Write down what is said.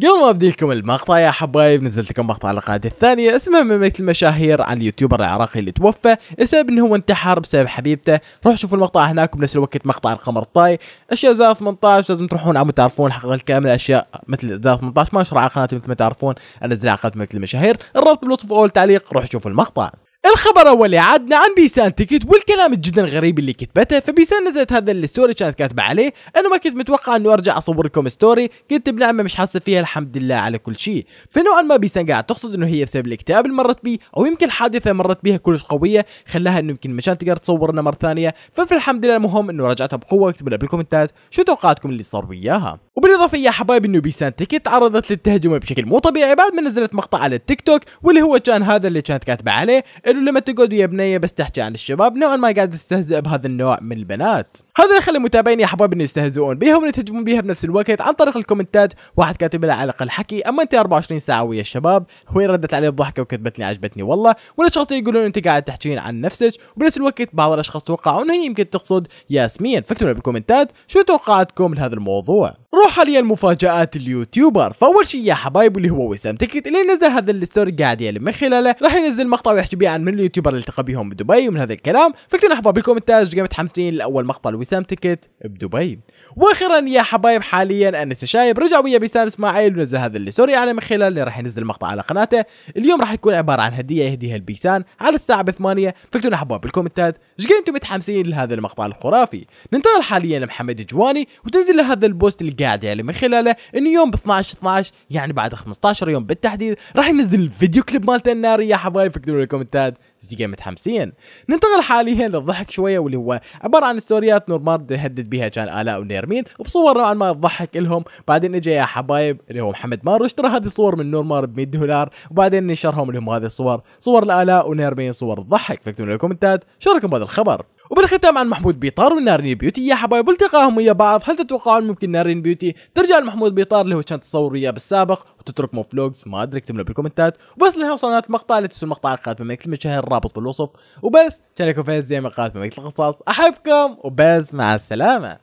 قبل ما ابديكم المقطع يا حبايب نزلت لكم مقطع القناه الثانيه اسمه مملكه المشاهير عن اليوتيوبر العراقي اللي توفى السبب انه هو انتحر بسبب حبيبته روح شوفوا المقطع هناك بنفس الوقت مقطع القمر الطاي اشياء زائد 18 لازم تروحون عم تعرفون الحلقه الكامله اشياء مثل زائد 18 ما اشرح على قناتي مثل ما تعرفون انزلها على قناه مملكه المشاهير الرابط بالوصف اول تعليق روح شوفوا المقطع الخبر اولي عادنا عن بيسان تيكت والكلام جدا غريب اللي كتبته فبيسان نزلت هذا الستوري كانت كاتبه عليه انا ما كنت متوقع انه ارجع اصور لكم ستوري كنت بنعمه مش حاسه فيها الحمد لله على كل شيء فنوعا ما بيسان قاعد تقصد انه هي بسبب الاكتئاب اللي مرت بيه او يمكن حادثه مرت بيها كلش قويه خلاها انه يمكن مشان تقدر تصورنا مره ثانيه فالحمد لله المهم انه رجعتها بقوه اكتبوا لنا بالكومنتات شو توقعاتكم اللي صار وياها وبالاضافه يا حبايبي انه بيسان تيكت تعرضت للتهجمه بشكل مو طبيعي بعد ما نزلت مقطع على التيك توك واللي هو كان هذا اللي كانت كاتبه عليه انه لما تقعد ويا بنيه بس تحكي عن الشباب نوعا ما قاعد تستهزئ بهذا النوع من البنات هذا اللي خلى المتابعين يا حبايبي انه يستهزئون بها ويتهجمون بها بنفس الوقت عن طريق الكومنتات واحد كاتب لها على الحكي اما انت 24 ساعه ويا الشباب وهي ردت عليه بضحكه وكتبت لي عجبتني والله والاشخاص يقولون انت قاعد تحكين عن نفسك وبنفس الوقت بعض الاشخاص توقعوا انه هي يمكن تقصد ياسمين فاكتبوا بالكومنتات شو توقعاتكم لهذا الموضوع روح حاليا مفاجات اليوتيوبر فاول شيء يا حبايب اللي هو وسام تكت اللي نزل هذا الستوري قاعد يلم يعني من خلاله راح ينزل مقطع ويحكي بيه عن من اليوتيوبر اللي التقى بيهم بدبي ومن هذا الكلام فكتبوا حبايب بالكومنتات قام متحمسين لاول مقطع لوسام تكت بدبي واخيرا يا حبايب حاليا انس الشايب رجع ويا بيسان اسماعيل ونزل هذا الستوري على من خلاله اللي راح ينزل مقطع على قناته اليوم راح يكون عباره عن هديه يهديها البيسان على الساعه ب8 فكتبوا حبايب بالكومنتات ايش انتم متحمسين لهذا المقطع الخرافي ننتقل حاليا لمحمد جواني وتنزل هذا البوست اللي القاعده يعلم يعني من خلاله انه يوم ب 12 12 يعني بعد 15 يوم بالتحديد راح ينزل الفيديو كليب مالته الناري يا حبايب اكتبوا لي كومنتات ايش جاي متحمسين ننتقل حاليا للضحك شويه واللي هو عباره عن ستوريات نورمارد يهدد بها كان الاء ونيرمين وبصور نوعا ما تضحك لهم بعدين اجى يا حبايب اللي هو محمد مارو اشترى هذه الصور من نورمارد ب 100 دولار وبعدين نشرهم لهم هذه الصور صور الالاء ونيرمين صور تضحك فاكتبوا لي كومنتات شو رايكم بهذا الخبر وبالختام عن محمود بيطار ونارين بيوتي يا حبايب التقاهم ويا بعض هل تتوقعون ممكن نارين بيوتي ترجع لمحمود بيطار اللي هو كان تصور وياه بالسابق وتترك مو فلوجز ما ادري اكتب بالكومنتات وبس لهنا وصلنا المقطع لا تنسوا المقطع القادم من كلمه شهر الرابط بالوصف وبس كان لكم فيز زي ما قالت مملكه القصاص احبكم وبس مع السلامه